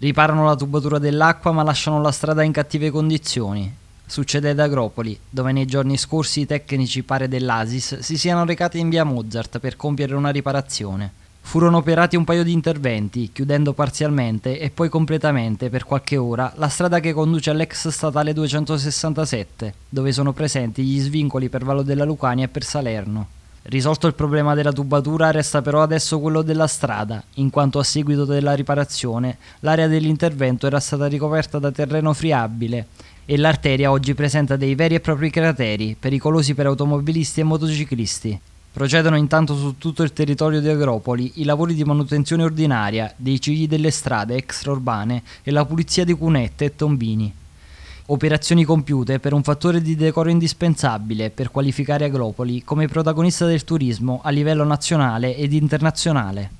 Riparano la tubatura dell'acqua ma lasciano la strada in cattive condizioni. Succede ad Agropoli, dove nei giorni scorsi i tecnici pare dell'Asis si siano recati in via Mozart per compiere una riparazione. Furono operati un paio di interventi, chiudendo parzialmente e poi completamente per qualche ora la strada che conduce all'ex statale 267, dove sono presenti gli svincoli per Vallo della Lucania e per Salerno. Risolto il problema della tubatura resta però adesso quello della strada, in quanto a seguito della riparazione l'area dell'intervento era stata ricoperta da terreno friabile e l'arteria oggi presenta dei veri e propri crateri, pericolosi per automobilisti e motociclisti. Procedono intanto su tutto il territorio di Agropoli i lavori di manutenzione ordinaria dei cigli delle strade extraurbane e la pulizia di cunette e tombini. Operazioni compiute per un fattore di decoro indispensabile per qualificare Agropoli come protagonista del turismo a livello nazionale ed internazionale.